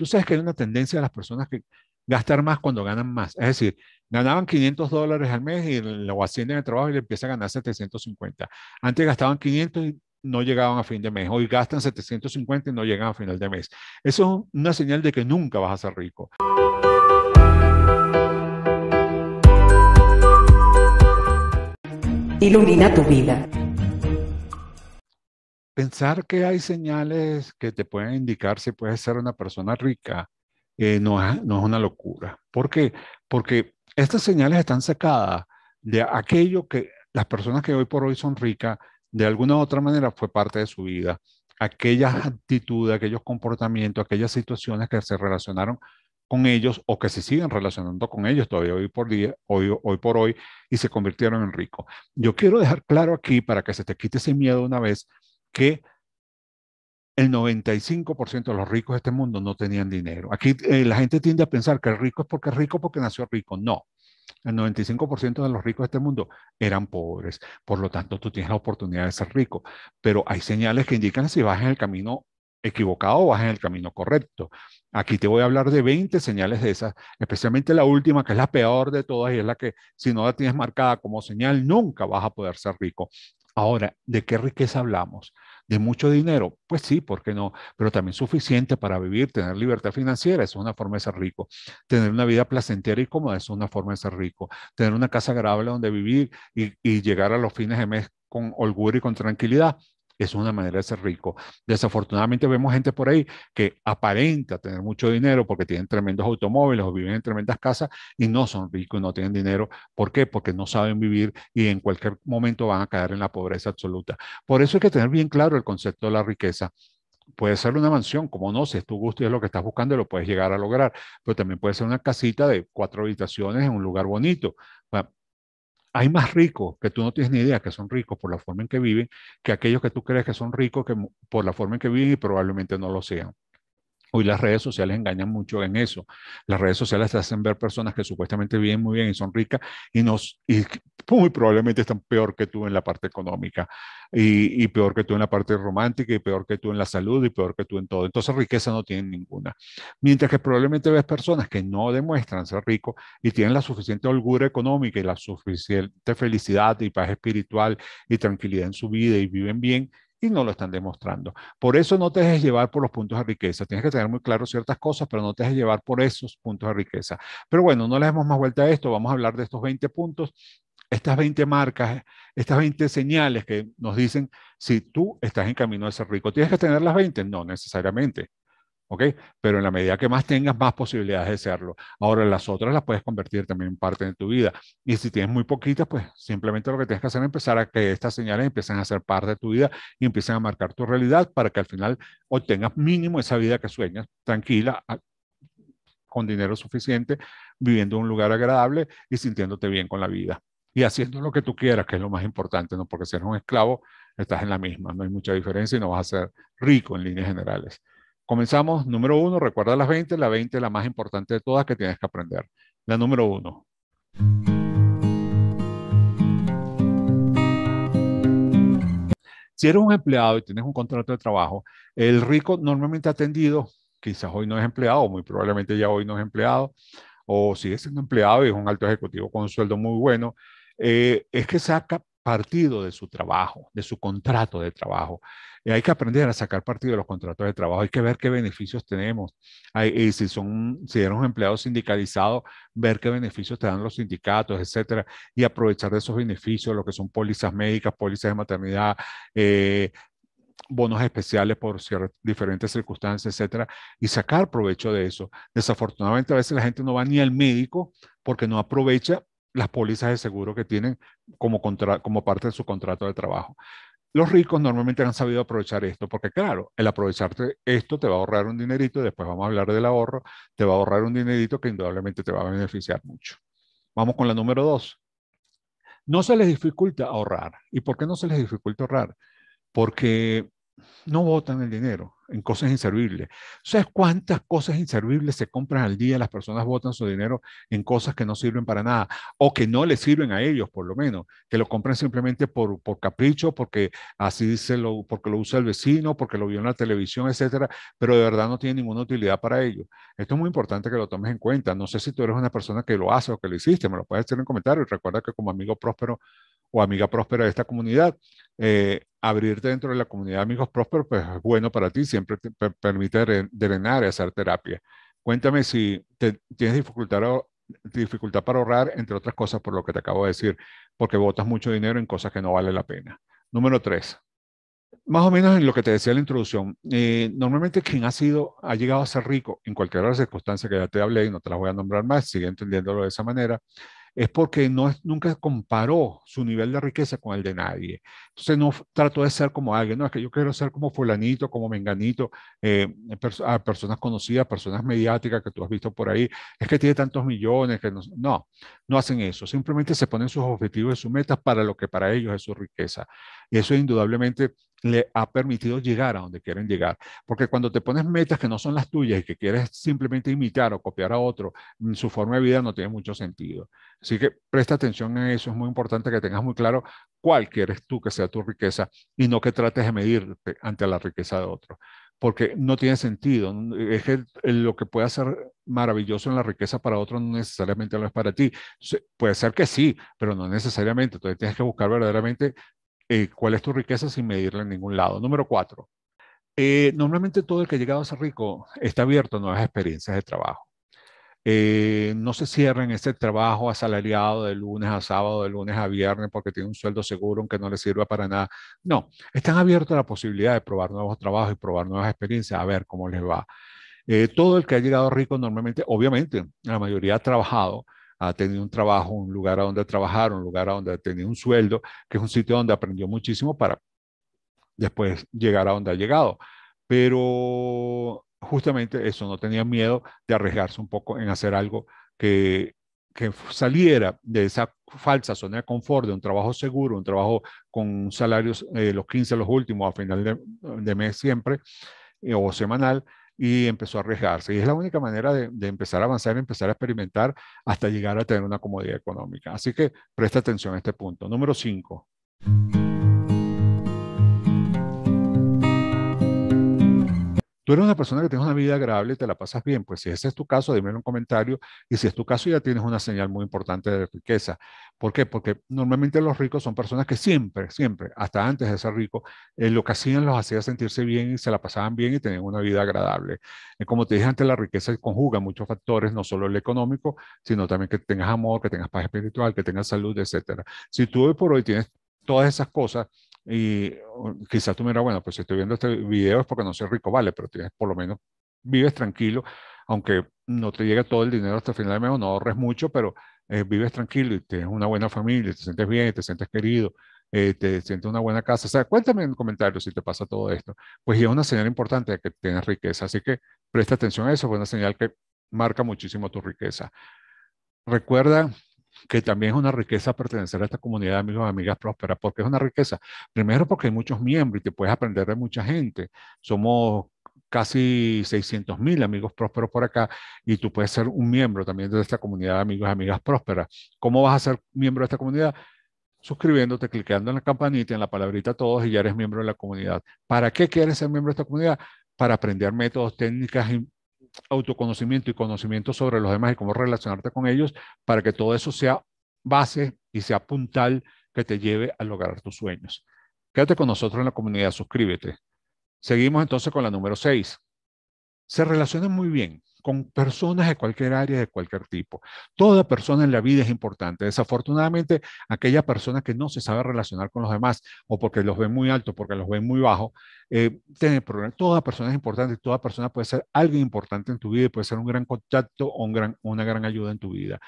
Tú sabes que hay una tendencia de las personas que gastar más cuando ganan más. Es decir, ganaban 500 dólares al mes y lo ascienden al trabajo y le empiezan a ganar 750. Antes gastaban 500 y no llegaban a fin de mes. Hoy gastan 750 y no llegan a final de mes. Eso es una señal de que nunca vas a ser rico. Ilumina tu vida pensar que hay señales que te pueden indicar si puedes ser una persona rica eh, no, es, una locura. ¿Por qué? Porque estas señales están sacadas de aquello que las personas que hoy por hoy son ricas, de alguna u otra manera fue parte de su vida. Aquellas actitudes, aquellos comportamientos, aquellas situaciones que se relacionaron con ellos o que se siguen relacionando con ellos todavía hoy por día, hoy, hoy por hoy, y se convirtieron en ricos. Yo quiero dejar claro aquí para que se te quite ese miedo una vez que el 95% de los ricos de este mundo no tenían dinero. Aquí eh, la gente tiende a pensar que el rico es porque es rico porque nació rico. No, el 95% de los ricos de este mundo eran pobres. Por lo tanto, tú tienes la oportunidad de ser rico. Pero hay señales que indican si vas en el camino equivocado o vas en el camino correcto. Aquí te voy a hablar de 20 señales de esas, especialmente la última, que es la peor de todas y es la que si no la tienes marcada como señal, nunca vas a poder ser rico. Ahora, ¿de qué riqueza hablamos? de mucho dinero, pues sí, ¿por qué no? Pero también suficiente para vivir, tener libertad financiera, es una forma de ser rico. Tener una vida placentera y cómoda es una forma de ser rico. Tener una casa agradable donde vivir y, llegar a los fines de mes con holgura y con tranquilidad es una manera de ser rico. Desafortunadamente vemos gente por ahí que aparenta tener mucho dinero porque tienen tremendos automóviles o viven en tremendas casas y no son ricos, no tienen dinero. ¿Por qué? Porque no saben vivir y en cualquier momento van a caer en la pobreza absoluta. Por eso hay que tener bien claro el concepto de la riqueza puede ser una mansión, como no, si es tu gusto y es lo que estás buscando, lo puedes llegar a lograr, pero también puede ser una casita de cuatro habitaciones en un lugar bonito. Hay más ricos que tú no tienes ni idea que son ricos por la forma en que viven que aquellos que tú crees que son ricos que, por la forma en que viven y probablemente no lo sean. Hoy las redes sociales engañan mucho en eso. Las redes sociales te hacen ver personas que supuestamente viven muy bien y son ricas y, nos, y muy probablemente están peor que tú en la parte económica y, y, peor que tú en la parte romántica y peor que tú en la salud y peor que tú en todo. Entonces riqueza no tienen ninguna. Mientras que probablemente ves personas que no demuestran ser ricos y tienen la suficiente holgura económica y la suficiente felicidad y paz espiritual y tranquilidad en su vida y viven bien y no lo están demostrando. Por eso no te dejes llevar por los puntos de riqueza. Tienes que tener muy claro ciertas cosas, pero no te dejes llevar por esos puntos de riqueza. Pero bueno, no le demos más vuelta a esto. Vamos a hablar de estos 20 puntos, estas 20 marcas, estas 20 señales que nos dicen si tú estás en camino de ser rico. ¿Tienes que tener las 20? No necesariamente. Pero en la medida que más tengas, más posibilidades de serlo. Ahora, las otras las puedes convertir también en parte de tu vida. Y si tienes muy poquitas, pues simplemente lo que tienes que hacer es empezar a que estas señales empiecen a ser parte de tu vida y empiecen a marcar tu realidad para que al final obtengas mínimo esa vida que sueñas, tranquila, con dinero suficiente, viviendo en un lugar agradable y sintiéndote bien con la vida. Y haciendo lo que tú quieras, que es lo más importante, ¿no? Porque si eres un esclavo, estás en la misma, no hay mucha diferencia y no vas a ser rico en líneas generales. Comenzamos, número uno, recuerda las 20, la 20 es la más importante de todas que tienes que aprender. La número uno. Si eres un empleado y tienes un contrato de trabajo, el rico normalmente atendido, quizás hoy no es empleado, muy probablemente ya hoy no es empleado, o si es un empleado y es un alto ejecutivo con un sueldo muy bueno, eh, es que saca partido de su trabajo, de su contrato de trabajo. Y hay que aprender a sacar partido de los contratos de trabajo, hay que ver qué beneficios tenemos. y si son si eres un empleado sindicalizado, ver qué beneficios te dan los sindicatos, etcétera, y aprovechar de esos beneficios, lo que son pólizas médicas, pólizas de maternidad, eh, bonos especiales por ciertas, diferentes circunstancias, etcétera, y sacar provecho de eso. Desafortunadamente, a veces la gente no va ni al médico porque no aprovecha las pólizas de seguro que tienen como, como parte de su contrato de trabajo. Los ricos normalmente han sabido aprovechar esto, porque claro, el aprovecharte esto te va a ahorrar un dinerito, después vamos a hablar del ahorro, te va a ahorrar un dinerito que indudablemente te va a beneficiar mucho. Vamos con la número dos. No se les dificulta ahorrar. ¿Y por qué no se les dificulta ahorrar? Porque no votan el dinero en cosas inservibles. ¿Sabes cuántas cosas inservibles se compran al día? Las personas votan su dinero en cosas que no sirven para nada o que no les sirven a ellos, por lo menos, que lo compren simplemente por, por capricho, porque así dice, lo, porque lo usa el vecino, porque lo vio en la televisión, etcétera, pero de verdad no tiene ninguna utilidad para ellos. Esto es muy importante que lo tomes en cuenta. No sé si tú eres una persona que lo hace o que lo hiciste, me lo puedes decir en comentarios. Recuerda que como amigo próspero o amiga próspera de esta comunidad, eh, abrirte dentro de la comunidad de amigos prósperos, pues es bueno para ti, siempre te permite drenar y hacer terapia. Cuéntame si tienes dificultad, dificultad para ahorrar, entre otras cosas, por lo que te acabo de decir, porque botas mucho dinero en cosas que no vale la pena. Número tres, más o menos en lo que te decía en la introducción, eh, normalmente quien ha sido, ha llegado a ser rico en cualquier circunstancias que ya te hablé y no te las voy a nombrar más, sigue entendiéndolo de esa manera, es porque no nunca comparó su nivel de riqueza con el de nadie. Entonces no trató de ser como alguien, no, es que yo quiero ser como fulanito, como menganito, eh, a personas conocidas, personas mediáticas que tú has visto por ahí, es que tiene tantos millones, que no, no, hacen eso, simplemente se ponen sus objetivos y sus metas para lo que para ellos es su riqueza. Y eso indudablemente le ha permitido llegar a donde quieren llegar. Porque cuando te pones metas que no son las tuyas y que quieres simplemente imitar o copiar a otro, mm, su forma de vida no tiene mucho sentido. Así que presta atención a eso, es muy importante que tengas muy claro cuál quieres tú que sea tu riqueza y no que trates de medirte ante la riqueza de otro, porque no tiene sentido. Eh, es lo que puede ser maravilloso en la riqueza para otro no necesariamente lo es para ti. Puede ser que sí, pero no necesariamente. Entonces tienes que buscar verdaderamente eh, cuál es tu riqueza sin medirla en ningún lado. Número cuatro, eh, normalmente todo el que ha llegado a ser rico está abierto a nuevas experiencias de trabajo. Eh, no se cierren en este trabajo asalariado de lunes a sábado, de lunes a viernes, porque tiene un sueldo seguro, aunque no le sirva para nada. No, están abiertos a la posibilidad de probar nuevos trabajos y probar nuevas experiencias, a ver cómo les va. todo el que ha llegado rico normalmente, obviamente, la mayoría ha trabajado, ha tenido un trabajo, un lugar a donde trabajar, un lugar a donde ha tenido un sueldo, que es un sitio donde aprendió muchísimo para después llegar a donde ha llegado. Pero justamente eso, no tenía miedo de arriesgarse un poco en hacer algo que, saliera de esa falsa zona de confort, de un trabajo seguro, un trabajo con salarios eh, los 15, los últimos, a final de, mes siempre, eh, o semanal, y empezó a arriesgarse. Y es la única manera de, empezar a avanzar, empezar a experimentar hasta llegar a tener una comodidad económica. Así que presta atención a este punto. Número cinco, Tú eres una persona que tienes una vida agradable y te la pasas bien. Pues si ese es tu caso, dime en un comentario. Y si es tu caso, ya tienes una señal muy importante de riqueza. ¿Por qué? Porque normalmente los ricos son personas que siempre, siempre, hasta antes de ser rico, eh, lo que hacían los hacía sentirse bien y se la pasaban bien y tenían una vida agradable. Eh, como te dije antes, la riqueza conjuga muchos factores, no solo el económico, sino también que tengas amor, que tengas paz espiritual, que tengas salud, etc. Si tú hoy por hoy tienes todas esas cosas, y quizás tú me dirás, bueno, pues si estoy viendo este video es porque no soy rico, vale, pero tienes por lo menos vives tranquilo, aunque no te llegue todo el dinero hasta el final de mes o no ahorres mucho, pero eh, vives tranquilo y tienes una buena familia, te sientes bien, te sientes querido, eh, te sientes una buena casa. O sea, cuéntame en comentarios si te pasa todo esto. Pues ya es una señal importante de que tienes riqueza, así que presta atención a eso, es una señal que marca muchísimo tu riqueza. Recuerda que también es una riqueza pertenecer a esta comunidad de amigos y amigas prósperas, porque es una riqueza. Primero porque hay muchos miembros y te puedes aprender de mucha gente. Somos casi 600 mil amigos prósperos por acá y tú puedes ser un miembro también de esta comunidad de amigos y amigas prósperas. ¿Cómo vas a ser miembro de esta comunidad? suscribiéndote, clicando en la campanita, en la palabrita todos y ya eres miembro de la comunidad. ¿Para qué quieres ser miembro de esta comunidad? Para aprender métodos, técnicas y autoconocimiento y conocimiento sobre los demás y cómo relacionarte con ellos para que todo eso sea base y sea puntal que te lleve a lograr tus sueños. Quédate con nosotros en la comunidad, suscríbete. Seguimos entonces con la número 6. Se relacionan muy bien con personas de cualquier área, de cualquier tipo. Toda persona en la vida es importante. Desafortunadamente, aquella persona que no se sabe relacionar con los demás o porque los ve muy alto, porque los ve muy bajo, eh, tiene problemas. Toda persona es importante, toda persona puede ser alguien importante en tu vida y puede ser un gran contacto o una gran ayuda en tu vida.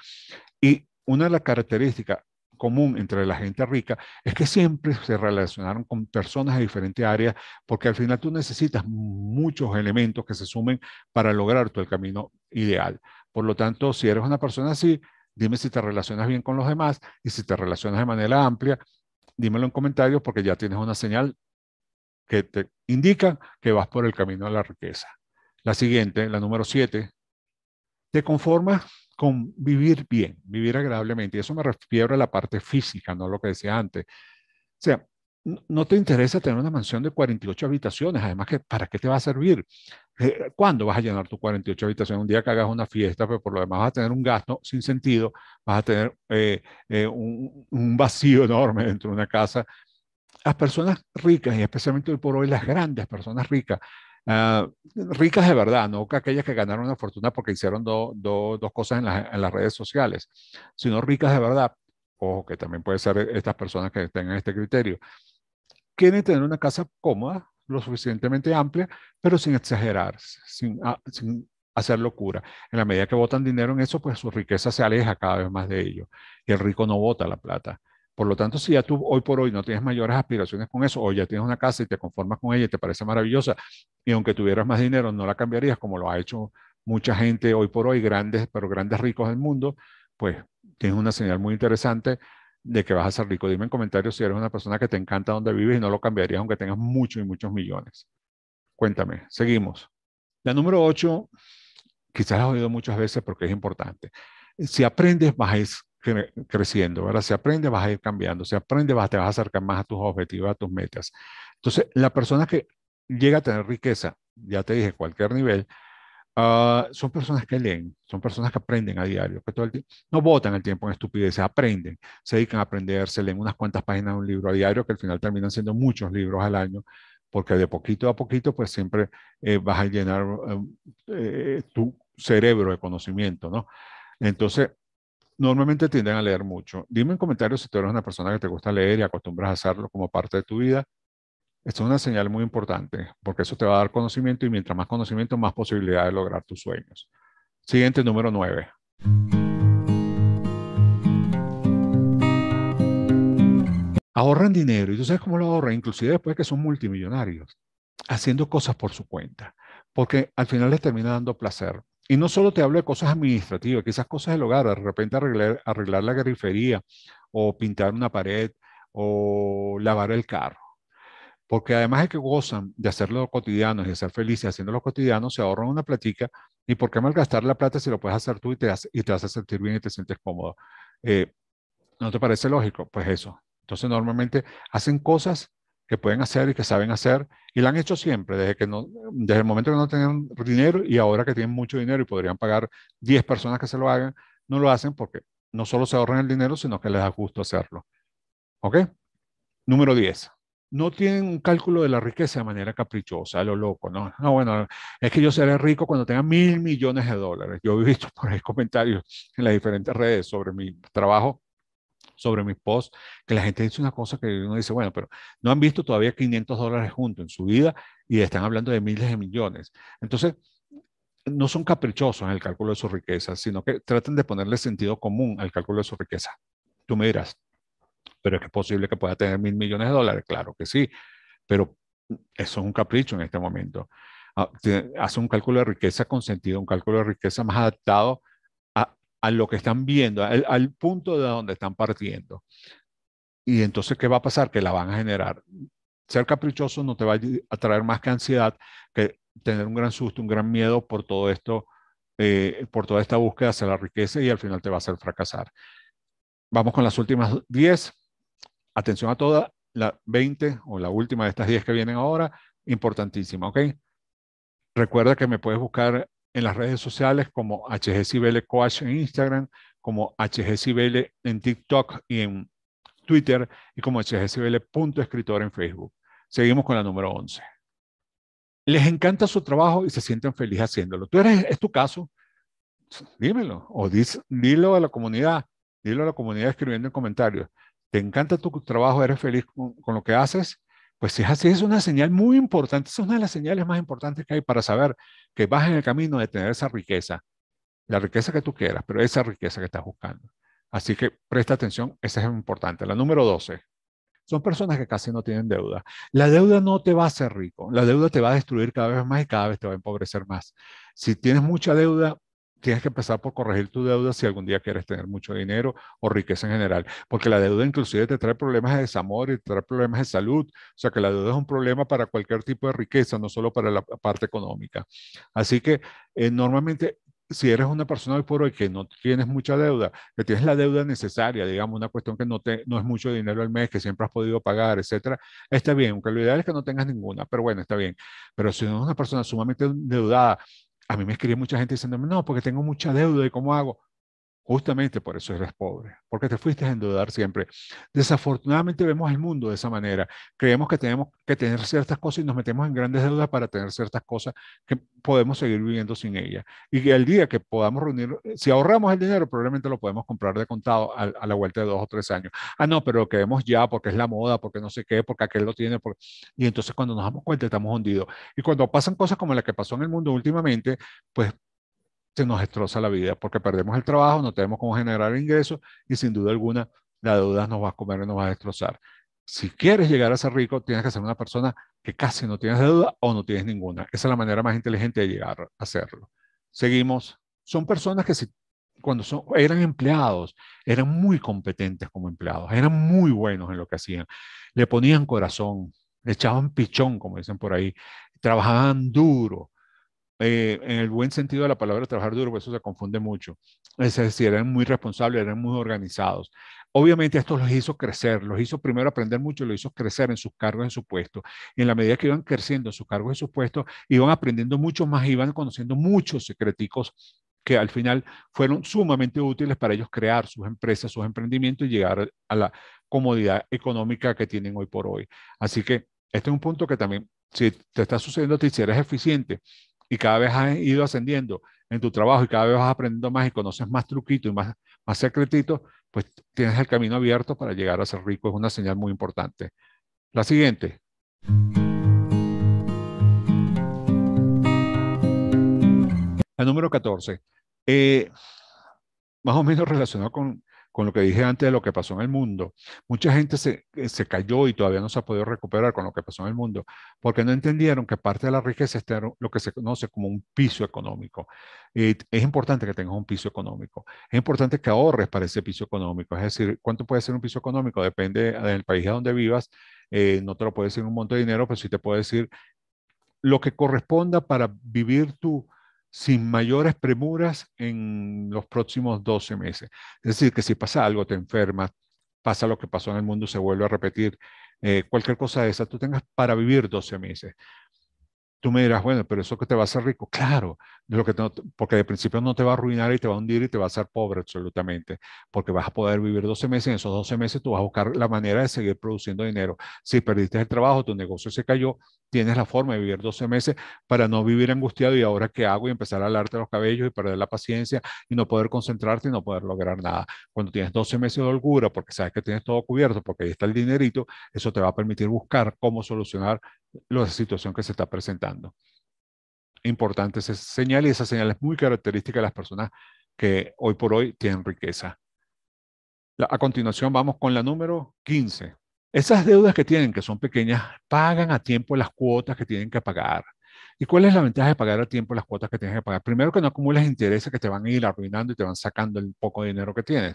Y una de las características común entre la gente rica es que siempre se relacionaron con personas de diferentes áreas, porque al final tú necesitas muchos elementos que se sumen para lograr tu el camino ideal. Por lo tanto, si eres una persona así, dime si te relacionas bien con los demás y si te relacionas de manera amplia, dímelo en comentarios porque ya tienes una señal que te indica que vas por el camino a la riqueza. La siguiente, la número 7, te conformas con vivir bien, vivir agradablemente. Y eso me refiero a la parte física, no lo que decía antes. O sea, no te interesa tener una mansión de 48 habitaciones, además que ¿para qué te va a servir? Eh, ¿Cuándo vas a llenar tu 48 habitaciones? Un día que hagas una fiesta, pero pues, por lo demás vas a tener un gasto sin sentido, vas a tener eh, eh, un, un, vacío enorme dentro de una casa. Las personas ricas, y especialmente hoy por hoy las grandes personas ricas, Ah, ricas de verdad, no aquellas que ganaron una fortuna porque hicieron dos cosas en, las redes sociales, sino ricas de verdad. Ojo, que también puede ser estas personas que tengan este criterio. Quieren tener una casa cómoda, lo suficientemente amplia, pero sin exagerar, sin, ah, sin hacer locura. En la medida que votan dinero en eso, pues su riqueza se aleja cada vez más de ello. Y el rico no vota la plata. Por lo tanto, si ya tú hoy por hoy no tienes mayores aspiraciones con eso, o ya tienes una casa y te conformas con ella y te parece maravillosa, y aunque tuvieras más dinero no la cambiarías, como lo ha hecho mucha gente hoy por hoy, grandes, pero grandes ricos del mundo, pues tienes una señal muy interesante de que vas a ser rico. Dime en comentarios si eres una persona que te encanta donde vives y no lo cambiarías aunque tengas muchos y muchos millones. Cuéntame, seguimos. La número 8, quizás la has oído muchas veces porque es importante. Si aprendes, más es creciendo, ¿verdad? Si aprende, vas a ir cambiando, si aprende, vas, te vas a acercar más a tus objetivos, a tus metas. Entonces, la persona que llega a tener riqueza, ya te dije, cualquier nivel, ah, son personas que leen, son personas que aprenden a diario, que todo el no botan el tiempo en estupideces, aprenden, se dedican a aprender, se leen unas cuantas páginas de un libro a diario, que al final terminan siendo muchos libros al año, porque de poquito a poquito, pues siempre eh, vas a llenar eh, eh, tu cerebro de conocimiento, ¿no? Entonces, normalmente tienden a leer mucho. Dime en comentarios si tú eres una persona que te gusta leer y acostumbras a hacerlo como parte de tu vida. Esto es una señal muy importante porque eso te va a dar conocimiento y mientras más conocimiento, más posibilidad de lograr tus sueños. Siguiente número 9. Ahorran dinero y tú sabes cómo lo ahorran, inclusive después que son multimillonarios, haciendo cosas por su cuenta, porque al final les termina dando placer. Y no solo te hablo de cosas administrativas, quizás cosas del hogar, de repente arreglar, arreglar la garifería o pintar una pared o lavar el carro. Porque además de que gozan de hacerlo cotidiano y de ser felices haciendo los cotidiano, se ahorran una platica y por qué malgastar la plata si lo puedes hacer tú y te hace, y te sentir bien y te sientes cómodo. Eh, ¿No te parece lógico? Pues eso. Entonces normalmente hacen cosas que pueden hacer y que saben hacer, y la han hecho siempre, desde, que no, desde el momento que no tenían dinero y ahora que tienen mucho dinero y podrían pagar 10 personas que se lo hagan, no lo hacen porque no solo se ahorran el dinero, sino que les da gusto hacerlo. ¿Ok? Número 10. No tienen un cálculo de la riqueza de manera caprichosa, lo loco, ¿no? No, ah, bueno, es que yo seré rico cuando tenga mil millones de dólares. Yo he visto por ahí comentarios en las diferentes redes sobre mi trabajo sobre mis post que la gente dice una cosa que uno dice, bueno, pero no han visto todavía 500 dólares juntos en su vida y están hablando de miles de millones. Entonces, no son caprichosos en el cálculo de su riqueza, sino que traten de ponerle sentido común al cálculo de su riqueza. Tú me dirás, pero es que es posible que pueda tener mil millones de dólares, claro que sí, pero eso es un capricho en este momento. Ah, hace un cálculo de riqueza con sentido, un cálculo de riqueza más adaptado a lo que están viendo, al, punto de donde están partiendo. Y entonces, ¿qué va a pasar? Que la van a generar. Ser caprichoso no te va a traer más que ansiedad, que tener un gran susto, un gran miedo por todo esto, eh, por toda esta búsqueda hacia la riqueza y al final te va a hacer fracasar. Vamos con las últimas 10. Atención a todas, la 20 o la última de estas 10 que vienen ahora, importantísima, ¿ok? Recuerda que me puedes buscar en las redes sociales como HGCBL Coach en Instagram, como HGCBL en TikTok y en Twitter y como hgcbl.escritor en Facebook. Seguimos con la número 11. Les encanta su trabajo y se sienten felices haciéndolo. Tú eres, es tu caso, dímelo o dilo a la comunidad, dilo a la comunidad escribiendo en comentarios. ¿Te encanta tu trabajo? ¿Eres feliz con lo que haces? Pues si es así, es una señal muy importante, es una de las señales más importantes que hay para saber que vas en el camino de tener esa riqueza, la riqueza que tú quieras, pero esa riqueza que estás buscando. Así que presta atención, esa es importante. La número 12, son personas que casi no tienen deuda. La deuda no te va a hacer rico, la deuda te va a destruir cada vez más y cada vez te va a empobrecer más. Si tienes mucha deuda, tienes que empezar por corregir tu deuda si algún día quieres tener mucho dinero o riqueza en general, porque la deuda inclusive te trae problemas de desamor y te trae problemas de salud, o sea que la deuda es un problema para cualquier tipo de riqueza, no solo para la parte económica. Así que eh, normalmente si eres una persona hoy por hoy que no tienes mucha deuda, que tienes la deuda necesaria, digamos, una cuestión que no, te, no es mucho dinero al mes, que siempre has podido pagar, etcétera, está bien, aunque lo ideal es que no tengas ninguna, pero bueno, está bien. Pero si eres una persona sumamente endeudada, a mí me escribía mucha gente diciéndome, no, porque tengo mucha deuda y cómo hago. Justamente por eso eres pobre, porque te fuiste a endeudar siempre. Desafortunadamente vemos el mundo de esa manera. Creemos que tenemos que tener ciertas cosas y nos metemos en grandes deudas para tener ciertas cosas que podemos seguir viviendo sin ellas. Y que el día que podamos reunir, si ahorramos el dinero, probablemente lo podemos comprar de contado a, la vuelta de dos o tres años. Ah, no, pero lo queremos ya porque es la moda, porque no sé qué, porque aquel lo tiene. Y entonces cuando nos damos cuenta estamos hundidos. Y cuando pasan cosas como la que pasó en el mundo últimamente, pues se nos destroza la vida porque perdemos el trabajo, no tenemos cómo generar ingresos y sin duda alguna la deuda nos va a comer y nos va a destrozar. Si quieres llegar a ser rico, tienes que ser una persona que casi no tienes deuda o no tienes ninguna. Esa es la manera más inteligente de llegar a hacerlo. Seguimos. Son personas que si, cuando son, eran empleados, eran muy competentes como empleados, eran muy buenos en lo que hacían. Le ponían corazón, le echaban pichón, como dicen por ahí, trabajaban duro, eh, en el buen sentido de la palabra trabajar duro, pues, eso se confunde mucho. Es decir, eran muy responsables, eran muy organizados. Obviamente esto los hizo crecer, los hizo primero aprender mucho, los hizo crecer en sus cargos, en su puesto. Y en la medida que iban creciendo en sus cargos, en su puesto, iban aprendiendo mucho más, iban conociendo muchos secreticos que al final fueron sumamente útiles para ellos crear sus empresas, sus emprendimientos y llegar a la comodidad económica que tienen hoy por hoy. Así que este es un punto que también, si te está sucediendo a ti, si eres eficiente y cada vez has ido ascendiendo en tu trabajo y cada vez vas aprendiendo más y conoces más truquitos y más, más secretitos, pues tienes el camino abierto para llegar a ser rico. Es una señal muy importante. La siguiente. La número 14. Eh, más o menos relacionado con con lo que dije antes de lo que pasó en el mundo. Mucha gente se, eh, se, cayó y todavía no se ha podido recuperar con lo que pasó en el mundo, porque no entendieron que parte de la riqueza está lo que se conoce como un piso económico. es importante que tengas un piso económico. Es importante que ahorres para ese piso económico. Es decir, ¿cuánto puede ser un piso económico? Depende del país a donde vivas. Eh, no te lo puede decir un monto de dinero, pero sí te puede decir lo que corresponda para vivir tu sin mayores premuras en los próximos 12 meses. Es decir, que si pasa algo, te enfermas, pasa lo que pasó en el mundo, se vuelve a repetir, eh, cualquier cosa de esa, tú tengas para vivir 12 meses. Tú me dirás, bueno, pero eso que te va a hacer rico. Claro, lo que porque de principio no te va a arruinar y te va a hundir y te va a hacer pobre absolutamente, porque vas a poder vivir 12 meses. En esos 12 meses tú vas a buscar la manera de seguir produciendo dinero. Si perdiste el trabajo, tu negocio se cayó, tienes la forma de vivir 12 meses para no vivir angustiado y ahora qué hago y empezar a alarte los cabellos y perder la paciencia y no poder concentrarte y no poder lograr nada. Cuando tienes 12 meses de holgura, porque sabes que tienes todo cubierto, porque ahí está el dinerito, eso te va a permitir buscar cómo solucionar la situación que se está presentando. Importante esa señal y esa señal es muy característica de las personas que hoy por hoy tienen riqueza. a continuación vamos con la número 15. Esas deudas que tienen, que son pequeñas, pagan a tiempo las cuotas que tienen que pagar. ¿Y cuál es la ventaja de pagar a tiempo las cuotas que tienes que pagar? Primero que no acumules intereses que te van a ir arruinando y te van sacando el poco dinero que tienes,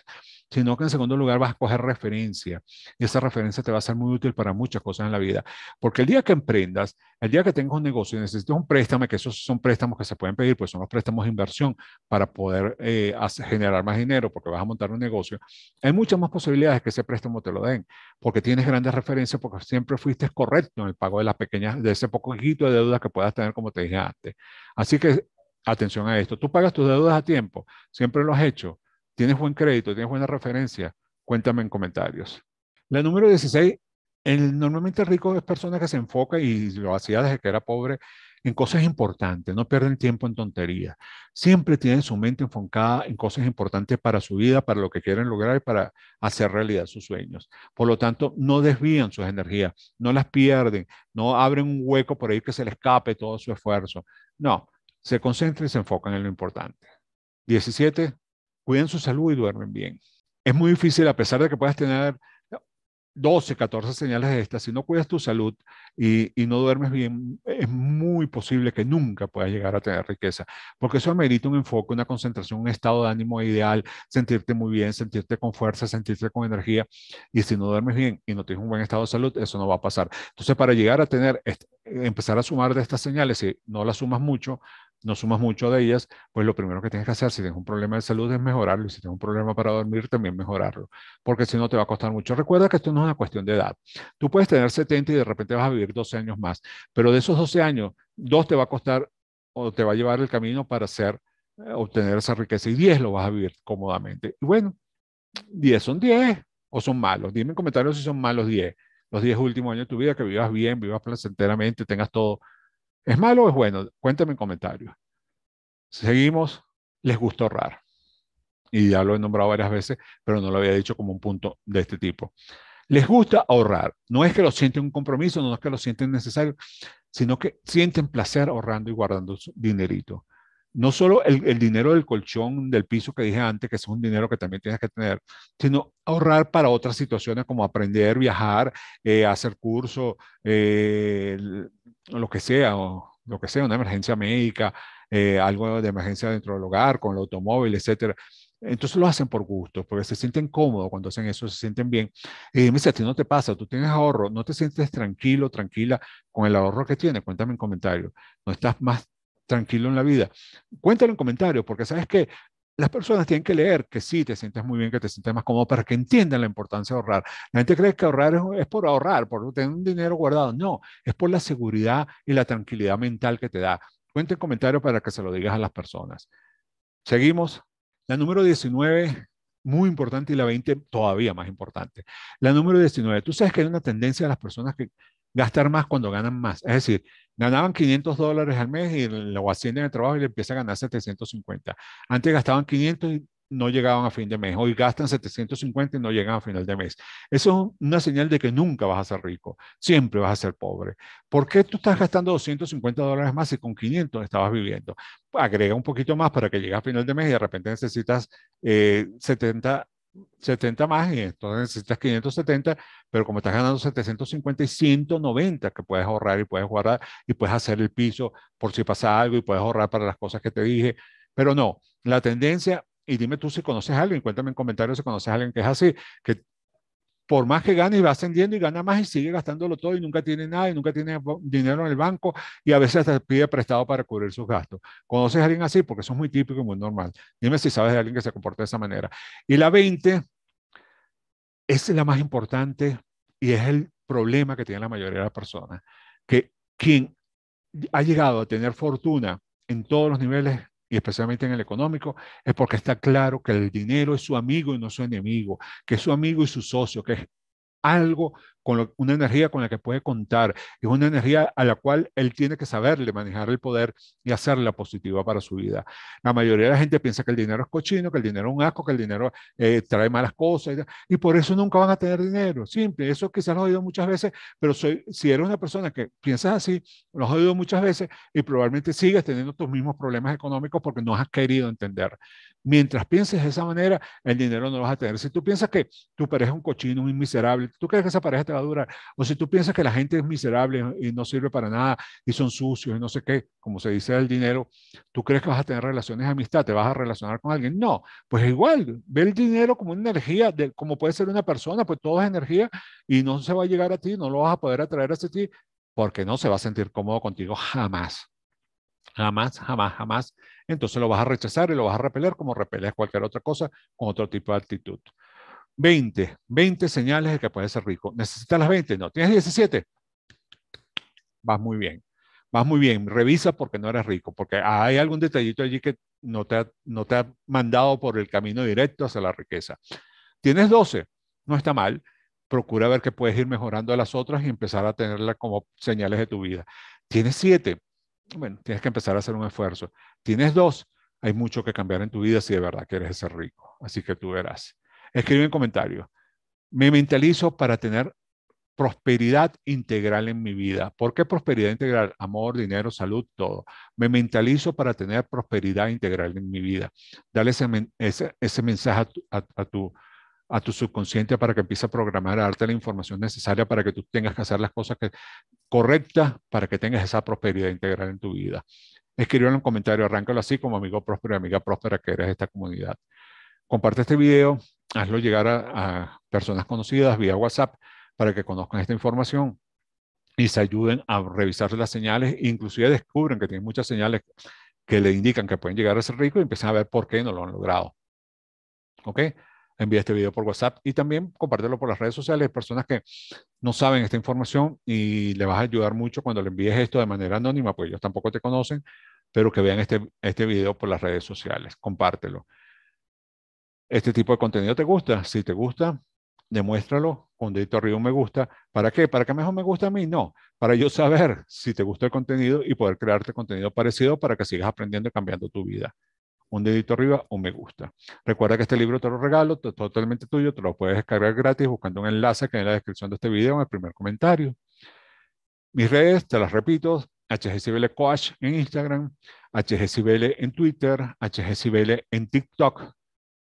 sino que en segundo lugar vas a coger referencia y esa referencia te va a ser muy útil para muchas cosas en la vida, porque el día que emprendas, el día que tengas un negocio y necesites un préstamo, que esos son préstamos que se pueden pedir, pues son los préstamos de inversión para poder eh, generar más dinero porque vas a montar un negocio, hay muchas más posibilidades que ese préstamo te lo den, porque tienes grandes referencias, porque siempre fuiste correcto en el pago de las pequeñas, de ese poquito de deuda que puedas tener como te dije antes. Así que atención a esto. Tú pagas tus deudas a tiempo, siempre lo has hecho, tienes buen crédito, tienes buena referencia. Cuéntame en comentarios. La número 16, el normalmente rico es persona que se enfoca y lo hacía desde que era pobre en cosas importantes, no pierden tiempo en tonterías. Siempre tienen su mente enfocada en cosas importantes para su vida, para lo que quieren lograr y para hacer realidad sus sueños. Por lo tanto, no desvían sus energías, no las pierden, no abren un hueco por ahí que se les escape todo su esfuerzo. No, se concentran y se enfocan en lo importante. 17. Cuiden su salud y duermen bien. Es muy difícil, a pesar de que puedas tener 12, 14 señales de estas, si no cuidas tu salud y, y, no duermes bien, es muy posible que nunca puedas llegar a tener riqueza, porque eso amerita un enfoque, una concentración, un estado de ánimo ideal, sentirte muy bien, sentirte con fuerza, sentirte con energía, y si no duermes bien y no tienes un buen estado de salud, eso no va a pasar. Entonces, para llegar a tener, empezar a sumar de estas señales, si no las sumas mucho, no sumas mucho de ellas, pues lo primero que tienes que hacer si tienes un problema de salud es mejorarlo y si tienes un problema para dormir también mejorarlo, porque si no te va a costar mucho. Recuerda que esto no es una cuestión de edad. Tú puedes tener 70 y de repente vas a vivir 12 años más, pero de esos 12 años, dos te va a costar o te va a llevar el camino para hacer, eh, obtener esa riqueza y 10 lo vas a vivir cómodamente. Y bueno, 10 son 10 o son malos. Dime en comentarios si son malos 10 los 10 últimos años de tu vida, que vivas bien, vivas placenteramente, tengas todo ¿Es malo o es bueno? Cuéntame en comentarios. Seguimos, les gusta ahorrar. Y ya lo he nombrado varias veces, pero no lo había dicho como un punto de este tipo. Les gusta ahorrar. No es que lo sienten un compromiso, no es que lo sienten necesario, sino que sienten placer ahorrando y guardando su dinerito no solo el, dinero del colchón, del piso que dije antes, que es un dinero que también tienes que tener, sino ahorrar para otras situaciones como aprender, viajar, eh, hacer curso, eh, lo que sea, lo que sea, una emergencia médica, eh, algo de emergencia dentro del hogar, con el automóvil, etcétera. Entonces lo hacen por gusto, porque se sienten cómodos cuando hacen eso, se sienten bien. Y me dice, a ti no te pasa, tú tienes ahorro, no te sientes tranquilo, tranquila con el ahorro que tienes, cuéntame en comentario. No estás más tranquilo en la vida. Cuéntalo en comentarios, porque sabes que las personas tienen que leer que sí, te sientes muy bien, que te sientes más cómodo, para que entiendan la importancia de ahorrar. La gente cree que ahorrar es, por ahorrar, por tener un dinero guardado. No, es por la seguridad y la tranquilidad mental que te da. Cuenta en comentarios para que se lo digas a las personas. Seguimos. La número 19, muy importante, y la 20, todavía más importante. La número 19, tú sabes que hay una tendencia de las personas que gastar más cuando ganan más. Es decir, Ganaban 500 dólares al mes y lo ascienden de trabajo y le empiezan a ganar 750. Antes gastaban 500 y no llegaban a fin de mes. Hoy gastan 750 y no llegan a final de mes. Eso es una señal de que nunca vas a ser rico, siempre vas a ser pobre. ¿Por qué tú estás gastando 250 dólares más si con 500 estabas viviendo? Agrega un poquito más para que llegue a final de mes y de repente necesitas eh, 70 70 más y entonces necesitas 570, pero como estás ganando 750 y 190 que puedes ahorrar y puedes guardar y puedes hacer el piso por si pasa algo y puedes ahorrar para las cosas que te dije. Pero no, la tendencia, y dime tú si conoces a alguien, cuéntame en comentarios si conoces a alguien que es así, que por más que gane y va ascendiendo y gana más y sigue gastándolo todo y nunca tiene nada y nunca tiene dinero en el banco y a veces te pide prestado para cubrir sus gastos. ¿Conoces a alguien así? Porque eso es muy típico y muy normal. Dime si sabes de alguien que se comporta de esa manera. Y la 20 es la más importante y es el problema que tiene la mayoría de las personas, que quien ha llegado a tener fortuna en todos los niveles y especialmente en el económico, es porque está claro que el dinero es su amigo y no su enemigo, que es su amigo y su socio, que es algo con una energía con la que puede contar, es una energía a la cual él tiene que saberle manejar el poder y hacerla positiva para su vida. La mayoría de la gente piensa que el dinero es cochino, que el dinero es un asco, que el dinero eh, trae malas cosas y, por eso nunca van a tener dinero. Simple, eso quizás lo he oído muchas veces, pero soy, si eres una persona que piensas así, lo has oído muchas veces y probablemente sigues teniendo tus mismos problemas económicos porque no has querido entender. Mientras pienses de esa manera, el dinero no lo vas a tener. Si tú piensas que tu pareja es un cochino, un miserable, tú crees que esa pareja te va va durar. O si tú piensas que la gente es miserable y no sirve para nada y son sucios y no sé qué, como se dice del dinero, ¿tú crees que vas a tener relaciones de amistad? ¿Te vas a relacionar con alguien? No, pues igual, ve el dinero como una energía, de, como puede ser una persona, pues todo es energía y no se va a llegar a ti, no lo vas a poder atraer hacia ti porque no se va a sentir cómodo contigo jamás. Jamás, jamás, jamás. Entonces lo vas a rechazar y lo vas a repeler como repeles cualquier otra cosa con otro tipo de actitud. 20, 20 señales de que puedes ser rico. ¿Necesitas las 20? No, tienes 17. Vas muy bien, vas muy bien. Revisa porque no eres rico, porque hay algún detallito allí que no te ha, no te ha mandado por el camino directo hacia la riqueza. Tienes 12, no está mal. Procura ver que puedes ir mejorando las otras y empezar a tenerlas como señales de tu vida. Tienes 7, bueno, tienes que empezar a hacer un esfuerzo. Tienes 2, hay mucho que cambiar en tu vida si de verdad quieres ser rico. Así que tú verás. Escribe un comentario. Me mentalizo para tener prosperidad integral en mi vida. ¿Por qué prosperidad integral? Amor, dinero, salud, todo. Me mentalizo para tener prosperidad integral en mi vida. Dale ese, mensaje a tu, a, tu, subconsciente para que empiece a programar, a darte la información necesaria para que tú tengas que hacer las cosas correctas para que tengas esa prosperidad integral en tu vida. Escribe en un comentario, arráncalo así como amigo próspero y amiga próspera que eres de esta comunidad. Comparte este video, hazlo llegar a, personas conocidas vía WhatsApp para que conozcan esta información y se ayuden a revisar las señales, inclusive descubren que tienen muchas señales que le indican que pueden llegar a ser ricos y empiezan a ver por qué no lo han logrado. ¿Ok? Envía este video por WhatsApp y también compártelo por las redes sociales. Personas que no saben esta información y le vas a ayudar mucho cuando le envíes esto de manera anónima, pues ellos tampoco te conocen, pero que vean este, este video por las redes sociales. Compártelo este tipo de contenido te gusta. Si te gusta, demuéstralo Un dedito arriba un me gusta. ¿Para qué? ¿Para que mejor me gusta a mí? No, para yo saber si te gusta el contenido y poder crearte contenido parecido para que sigas aprendiendo y cambiando tu vida. Un dedito arriba, un me gusta. Recuerda que este libro te lo regalo, totalmente tuyo, te lo puedes descargar gratis buscando un enlace que hay en la descripción de este video, en el primer comentario. Mis redes, te las repito, HGCBL Coach en Instagram, HGCBL en Twitter, HGCBL en TikTok,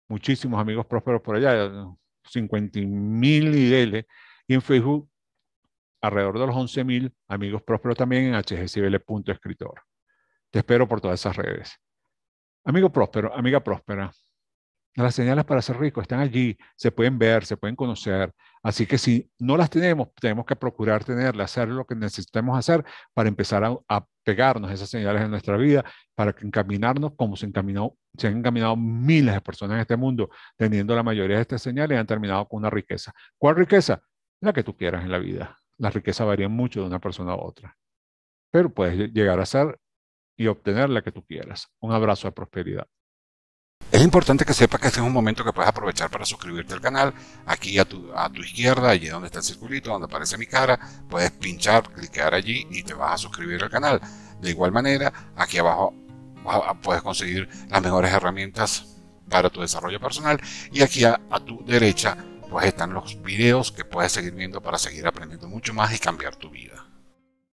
muchísimos amigos prósperos por allá, 50 mil y en Facebook alrededor de los 11 mil amigos prósperos también en hgcbl.escritor. Te espero por todas esas redes. Amigo próspero, amiga próspera, las señales para ser rico están allí, se pueden ver, se pueden conocer. Así que si no las tenemos, tenemos que procurar tenerlas, hacer lo que necesitamos hacer para empezar a, a pegarnos esas señales en nuestra vida, para encaminarnos como se encaminó se han encaminado miles de personas en este mundo teniendo la mayoría de estas señales y han terminado con una riqueza. ¿Cuál riqueza? La que tú quieras en la vida. La riqueza varía mucho de una persona a otra, pero puedes llegar a ser y obtener la que tú quieras. Un abrazo de prosperidad. Es importante que sepas que este es un momento que puedes aprovechar para suscribirte al canal. Aquí a tu, izquierda, allí donde está el circulito, donde aparece mi cara, puedes pinchar, cliquear allí y te vas a suscribir al canal. De igual manera, aquí abajo puedes conseguir las mejores herramientas para tu desarrollo personal. Y aquí a, tu derecha pues están los videos que puedes seguir viendo para seguir aprendiendo mucho más y cambiar tu vida.